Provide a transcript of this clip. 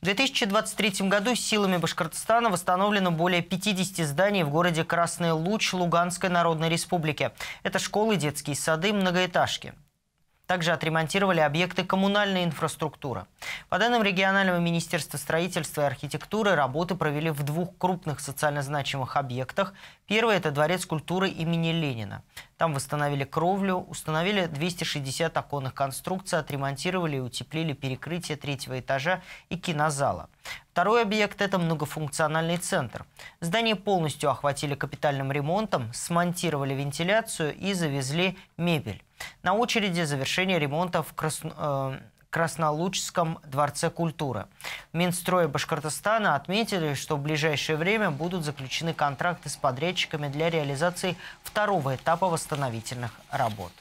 В 2023 году силами Башкортостана восстановлено более 50 зданий в городе Красный Луч Луганской Народной Республики. Это школы, детские сады, многоэтажки. Также отремонтировали объекты коммунальной инфраструктуры. По данным регионального министерства строительства и архитектуры, работы провели в двух крупных социально значимых объектах. Первый – это Дворец культуры имени Ленина. Там восстановили кровлю, установили 260 оконных конструкций, отремонтировали и утеплили перекрытие третьего этажа и кинозала. Второй объект – это многофункциональный центр. Здание полностью охватили капитальным ремонтом, смонтировали вентиляцию и завезли мебель. На очереди завершение ремонта в Красно... Э, Краснолучском дворце культуры. Минстрой Башкортостана отметили, что в ближайшее время будут заключены контракты с подрядчиками для реализации второго этапа восстановительных работ.